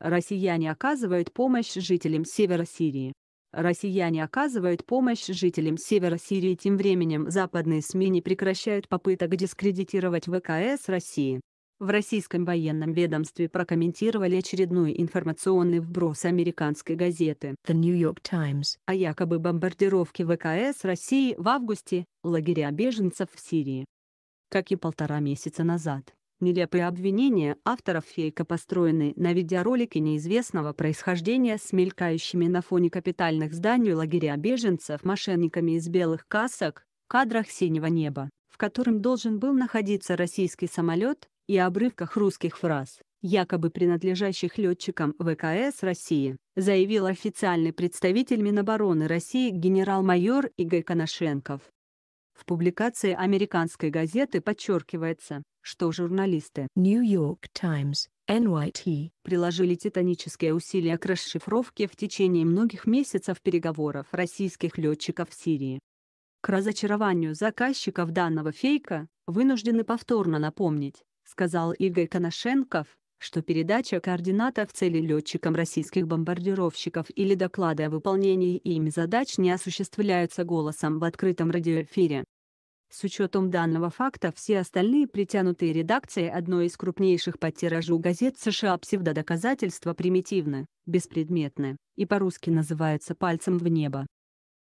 Россияне оказывают помощь жителям севера Сирии. Россияне оказывают помощь жителям севера Сирии. Тем временем западные СМИ не прекращают попыток дискредитировать ВКС России. В российском военном ведомстве прокомментировали очередной информационный вброс американской газеты The New York Times о якобы бомбардировке ВКС России в августе лагеря беженцев в Сирии. Как и полтора месяца назад. Нелепые обвинения авторов фейка построены на видеоролике неизвестного происхождения с мелькающими на фоне капитальных зданий лагеря беженцев мошенниками из белых касок, кадрах синего неба, в котором должен был находиться российский самолет, и обрывках русских фраз, якобы принадлежащих летчикам ВКС России, заявил официальный представитель Минобороны России генерал-майор Игорь Коношенков. В публикации американской газеты подчеркивается, что журналисты New York Times NYT приложили титанические усилия к расшифровке в течение многих месяцев переговоров российских летчиков в Сирии. К разочарованию заказчиков данного фейка вынуждены повторно напомнить, сказал Игорь Коношенков, что передача координатов цели летчикам российских бомбардировщиков или доклады о выполнении ими задач не осуществляются голосом в открытом радиоэфире. С учетом данного факта все остальные притянутые редакции одной из крупнейших по тиражу газет США псевдодоказательства примитивны, беспредметны, и по-русски называются «пальцем в небо».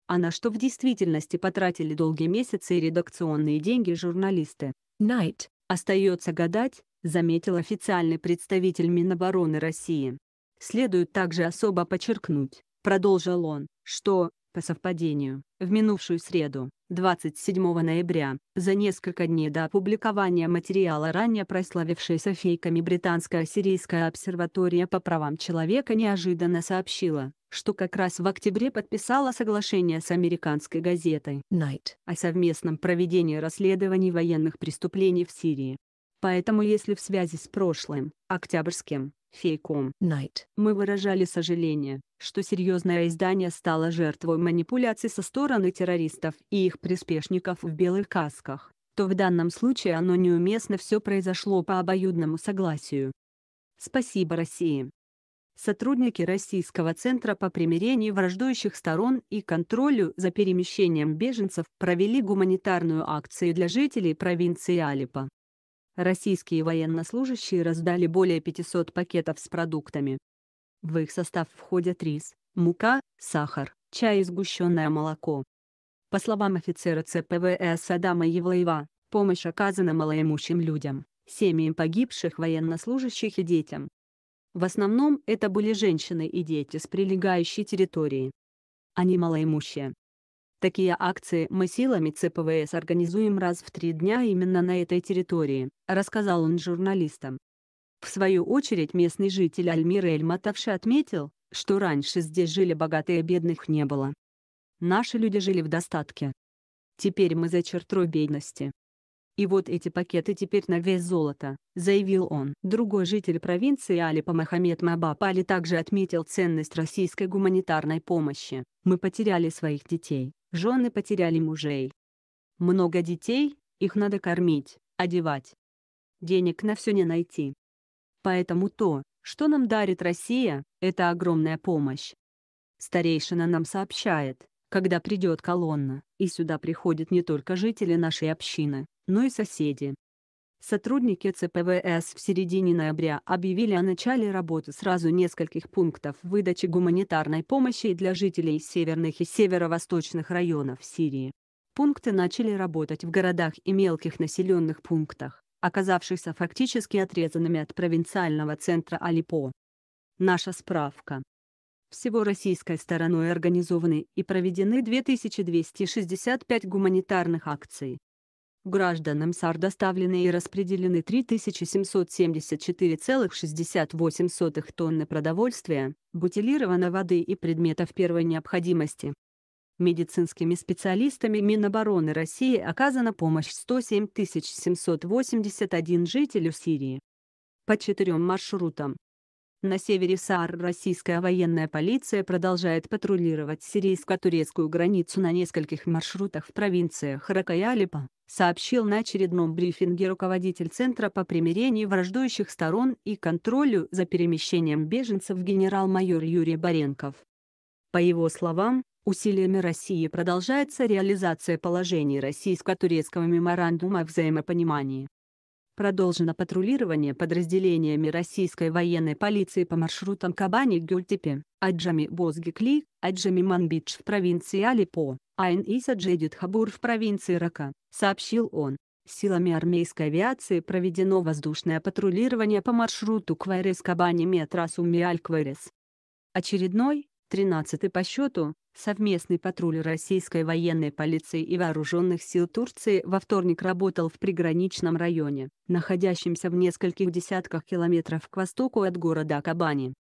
А на что в действительности потратили долгие месяцы и редакционные деньги журналисты. Найт, Остается гадать, заметил официальный представитель Минобороны России. Следует также особо подчеркнуть, продолжил он, что, по совпадению, в минувшую среду, 27 ноября, за несколько дней до опубликования материала ранее прославившаяся фейками британская сирийская обсерватория по правам человека неожиданно сообщила, что как раз в октябре подписала соглашение с американской газетой «Night» о совместном проведении расследований военных преступлений в Сирии. Поэтому если в связи с прошлым, октябрьским, фейком Night. Мы выражали сожаление, что серьезное издание стало жертвой манипуляций со стороны террористов и их приспешников в белых касках, то в данном случае оно неуместно все произошло по обоюдному согласию. Спасибо России, сотрудники Российского центра по примирению враждующих сторон и контролю за перемещением беженцев провели гуманитарную акцию для жителей провинции Алипа. Российские военнослужащие раздали более 500 пакетов с продуктами. В их состав входят рис, мука, сахар, чай и сгущенное молоко. По словам офицера ЦПВС Адама Евлаева, помощь оказана малоимущим людям, семьям погибших военнослужащих и детям. В основном это были женщины и дети с прилегающей территории. Они а малоимущие. Такие акции мы силами ЦПВС организуем раз в три дня именно на этой территории, рассказал он журналистам. В свою очередь местный житель Альмира Эльматовши отметил, что раньше здесь жили богатые, а бедных не было. Наши люди жили в достатке. Теперь мы за чертой бедности. И вот эти пакеты теперь на весь золото, заявил он. Другой житель провинции Алипа Мохаммед Мабаб Али также отметил ценность российской гуманитарной помощи. Мы потеряли своих детей, жены потеряли мужей. Много детей, их надо кормить, одевать. Денег на все не найти. Поэтому то, что нам дарит Россия, это огромная помощь. Старейшина нам сообщает, когда придет колонна, и сюда приходят не только жители нашей общины, но и соседи. Сотрудники ЦПВС в середине ноября объявили о начале работы сразу нескольких пунктов выдачи гуманитарной помощи для жителей северных и северо-восточных районов Сирии. Пункты начали работать в городах и мелких населенных пунктах, оказавшихся фактически отрезанными от провинциального центра Алипо. Наша справка. Всего российской стороной организованы и проведены 2265 гуманитарных акций, гражданам САР доставлены и распределены 3774,68 тонны продовольствия, бутилированной воды и предметов первой необходимости. Медицинскими специалистами Минобороны России оказана помощь 107 781 жителю Сирии. По четырем маршрутам на севере Саар российская военная полиция продолжает патрулировать сирийско-турецкую границу на нескольких маршрутах в провинциях Рака сообщил на очередном брифинге руководитель Центра по примирению враждующих сторон и контролю за перемещением беженцев генерал-майор Юрий Баренков. По его словам, усилиями России продолжается реализация положений российско-турецкого меморандума взаимопонимания. Продолжено патрулирование подразделениями российской военной полиции по маршрутам Кабани-Гюльтепе, Аджами-Бозгикли, Аджами-Манбидж в провинции Алипо, Айн-Исаджидит-Хабур в провинции Рака, сообщил он. Силами армейской авиации проведено воздушное патрулирование по маршруту кварес кабани метрас умиаль квайрес Очередной, 13 по счету, совместный патруль российской военной полиции и вооруженных сил Турции во вторник работал в приграничном районе, находящемся в нескольких десятках километров к востоку от города Кабани.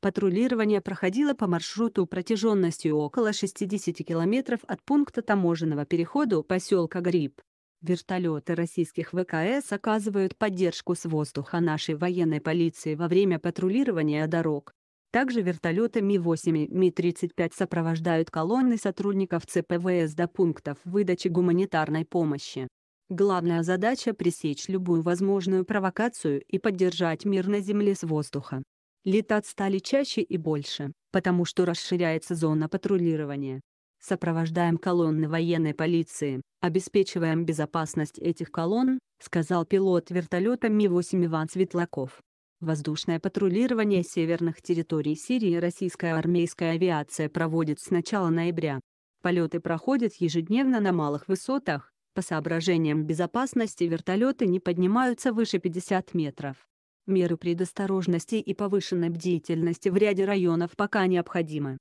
Патрулирование проходило по маршруту протяженностью около 60 километров от пункта таможенного перехода поселка Гриб. Вертолеты российских ВКС оказывают поддержку с воздуха нашей военной полиции во время патрулирования дорог, также вертолеты Ми-8 и Ми-35 сопровождают колонны сотрудников ЦПВС до пунктов выдачи гуманитарной помощи. Главная задача – пресечь любую возможную провокацию и поддержать мир на земле с воздуха. Летать стали чаще и больше, потому что расширяется зона патрулирования. Сопровождаем колонны военной полиции, обеспечиваем безопасность этих колонн, сказал пилот вертолета Ми-8 Иван Светлаков. Воздушное патрулирование северных территорий Сирии российская армейская авиация проводит с начала ноября. Полеты проходят ежедневно на малых высотах, по соображениям безопасности вертолеты не поднимаются выше 50 метров. Меры предосторожности и повышенной бдительности в ряде районов пока необходимы.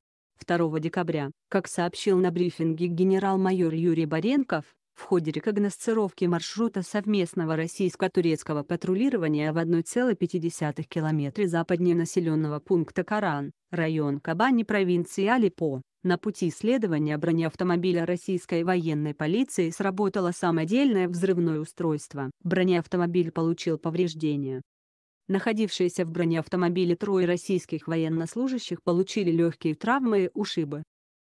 2 декабря, как сообщил на брифинге генерал-майор Юрий Баренков, в ходе рекогносцировки маршрута совместного российско-турецкого патрулирования в 1,5 километре западнее населенного пункта Каран, район Кабани провинции Алипо, на пути исследования бронеавтомобиля российской военной полиции сработало самодельное взрывное устройство. Бронеавтомобиль получил повреждения. Находившиеся в бронеавтомобиле трое российских военнослужащих получили легкие травмы и ушибы.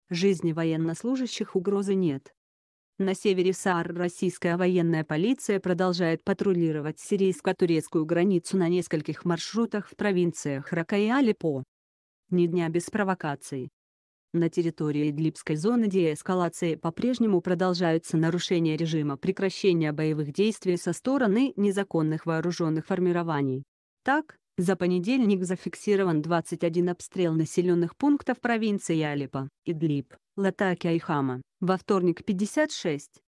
Жизни военнослужащих угрозы нет. На севере Саар российская военная полиция продолжает патрулировать сирийско-турецкую границу на нескольких маршрутах в провинциях Рака и Алеппо. Ни дня без провокаций. На территории Идлибской зоны деэскалации по-прежнему продолжаются нарушения режима прекращения боевых действий со стороны незаконных вооруженных формирований. Так, за понедельник зафиксирован 21 обстрел населенных пунктов провинции Алеппо, Идлиб, Латаки Айхама, во вторник 56.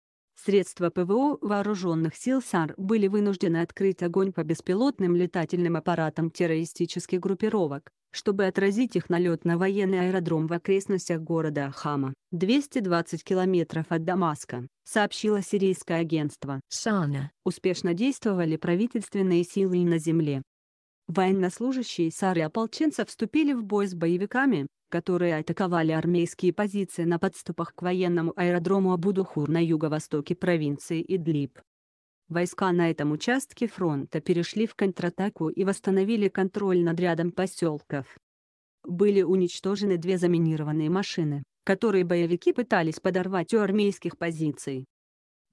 Средства ПВО вооруженных сил САР были вынуждены открыть огонь по беспилотным летательным аппаратам террористических группировок, чтобы отразить их налет на военный аэродром в окрестностях города Хама, 220 километров от Дамаска, сообщило сирийское агентство. САНА. Успешно действовали правительственные силы и на земле, Военнослужащие Сары-ополченца вступили в бой с боевиками, которые атаковали армейские позиции на подступах к военному аэродрому Абудухур на юго-востоке провинции Идлиб. Войска на этом участке фронта перешли в контратаку и восстановили контроль над рядом поселков. Были уничтожены две заминированные машины, которые боевики пытались подорвать у армейских позиций.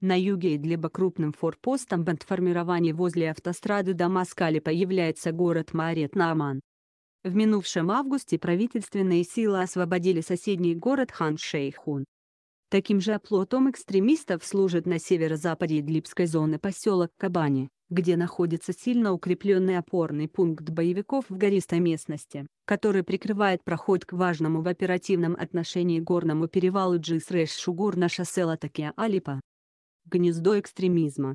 На юге Идлиба крупным форпостом бандформирования возле автострады Дамаскалипа является город Марет Нааман. В минувшем августе правительственные силы освободили соседний город Хан-Шейхун. Таким же оплотом экстремистов служит на северо-западе Идлибской зоны поселок Кабани, где находится сильно укрепленный опорный пункт боевиков в гористой местности, который прикрывает проход к важному в оперативном отношении горному перевалу Джисреш шугур на шоссе Латакия-Алипа гнездо экстремизма.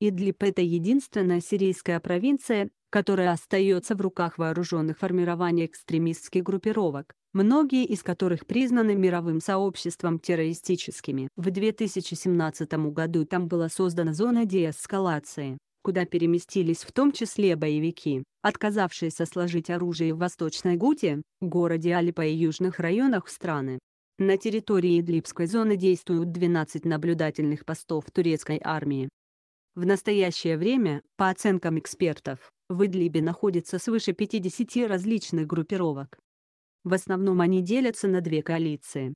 Идлиб — это единственная сирийская провинция, которая остается в руках вооруженных формирований экстремистских группировок, многие из которых признаны мировым сообществом террористическими. В 2017 году там была создана зона деэскалации, куда переместились в том числе боевики, отказавшиеся сложить оружие в Восточной Гуте, городе Алипа и южных районах страны. На территории Идлибской зоны действуют 12 наблюдательных постов турецкой армии. В настоящее время, по оценкам экспертов, в Идлибе находится свыше 50 различных группировок. В основном они делятся на две коалиции.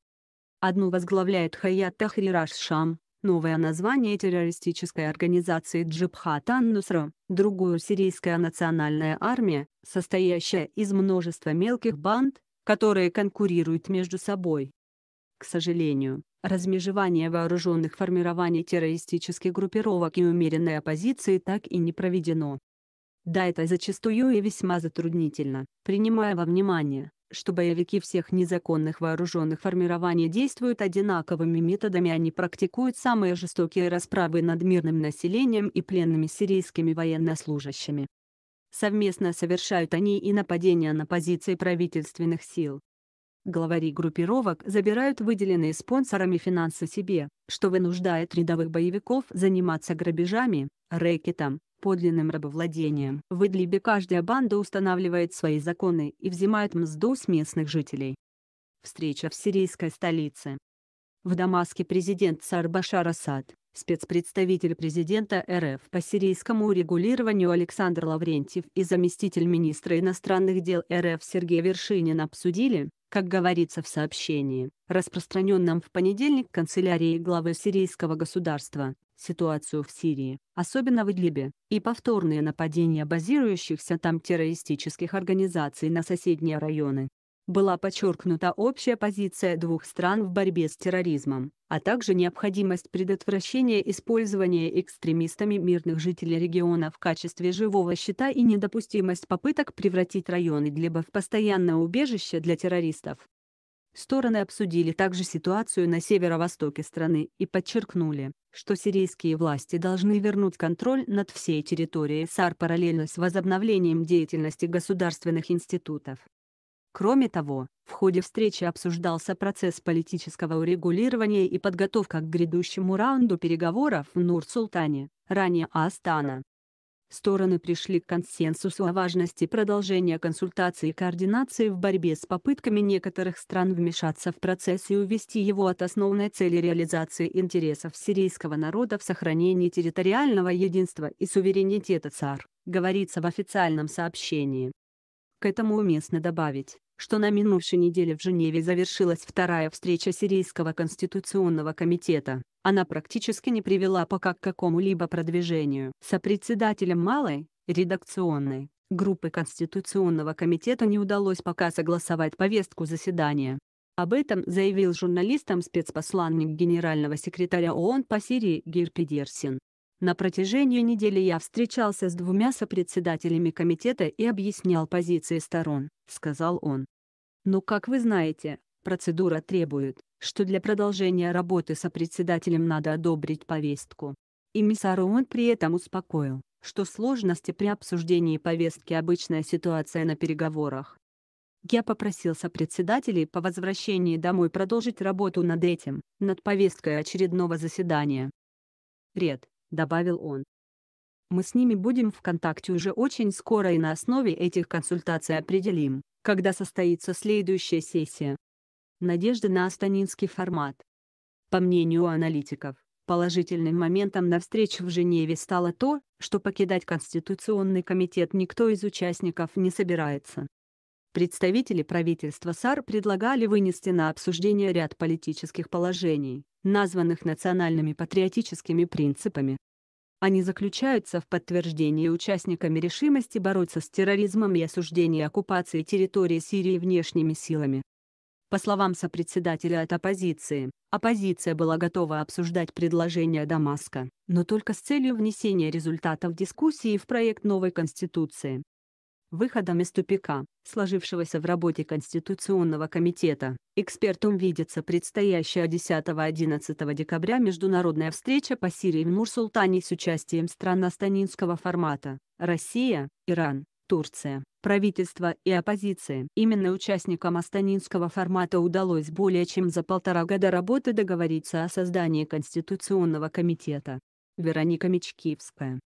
Одну возглавляет Хаят Тахрир шам новое название террористической организации Джибхат ан другую сирийская национальная армия, состоящая из множества мелких банд, которые конкурируют между собой. К сожалению, размежевание вооруженных формирований террористических группировок и умеренной оппозиции так и не проведено. Да это зачастую и весьма затруднительно, принимая во внимание, что боевики всех незаконных вооруженных формирований действуют одинаковыми методами они практикуют самые жестокие расправы над мирным населением и пленными сирийскими военнослужащими. Совместно совершают они и нападения на позиции правительственных сил, Главари группировок забирают выделенные спонсорами финансы себе, что вынуждает рядовых боевиков заниматься грабежами, рэкетом, подлинным рабовладением. В Идлибе каждая банда устанавливает свои законы и взимает мзду с местных жителей. Встреча в сирийской столице. В Дамаске президент Сар Асад, спецпредставитель президента РФ по сирийскому урегулированию Александр Лаврентьев и заместитель министра иностранных дел РФ Сергей Вершинин обсудили, как говорится в сообщении, распространенном в понедельник канцелярией главы сирийского государства, ситуацию в Сирии, особенно в Идлибе, и повторные нападения базирующихся там террористических организаций на соседние районы, была подчеркнута общая позиция двух стран в борьбе с терроризмом, а также необходимость предотвращения использования экстремистами мирных жителей региона в качестве живого щита и недопустимость попыток превратить районы Длеба в постоянное убежище для террористов. Стороны обсудили также ситуацию на северо-востоке страны и подчеркнули, что сирийские власти должны вернуть контроль над всей территорией САР параллельно с возобновлением деятельности государственных институтов. Кроме того, в ходе встречи обсуждался процесс политического урегулирования и подготовка к грядущему раунду переговоров в Нур-Султане, ранее Астана. Стороны пришли к консенсусу о важности продолжения консультаций и координации в борьбе с попытками некоторых стран вмешаться в процесс и увести его от основной цели реализации интересов сирийского народа в сохранении территориального единства и суверенитета ЦАР, говорится в официальном сообщении. К этому уместно добавить, что на минувшей неделе в Женеве завершилась вторая встреча Сирийского конституционного комитета. Она практически не привела пока к какому-либо продвижению. Сопредседателем малой, редакционной, группы Конституционного комитета не удалось пока согласовать повестку заседания. Об этом заявил журналистам спецпосланник генерального секретаря ООН по Сирии Гир Педерсин. На протяжении недели я встречался с двумя сопредседателями комитета и объяснял позиции сторон, сказал он. Но, «Ну, как вы знаете, процедура требует, что для продолжения работы сопредседателем надо одобрить повестку. И Эмиссару он при этом успокоил, что сложности при обсуждении повестки обычная ситуация на переговорах. Я попросил сопредседателей по возвращении домой продолжить работу над этим, над повесткой очередного заседания. Ред, — добавил он. Мы с ними будем в контакте уже очень скоро и на основе этих консультаций определим, когда состоится следующая сессия. Надежда на астанинский формат. По мнению аналитиков, положительным моментом на встрече в Женеве стало то, что покидать Конституционный комитет никто из участников не собирается. Представители правительства САР предлагали вынести на обсуждение ряд политических положений, названных национальными патриотическими принципами. Они заключаются в подтверждении участниками решимости бороться с терроризмом и осуждении оккупации территории Сирии внешними силами. По словам сопредседателя от оппозиции, оппозиция была готова обсуждать предложения Дамаска, но только с целью внесения результатов дискуссии в проект новой Конституции. Выходом из тупика, сложившегося в работе Конституционного комитета, экспертам видится предстоящая 10-11 декабря международная встреча по Сирии в Нур-Султане с участием стран астанинского формата «Россия, Иран, Турция, правительства и оппозиция. Именно участникам астанинского формата удалось более чем за полтора года работы договориться о создании Конституционного комитета. Вероника Мечкивская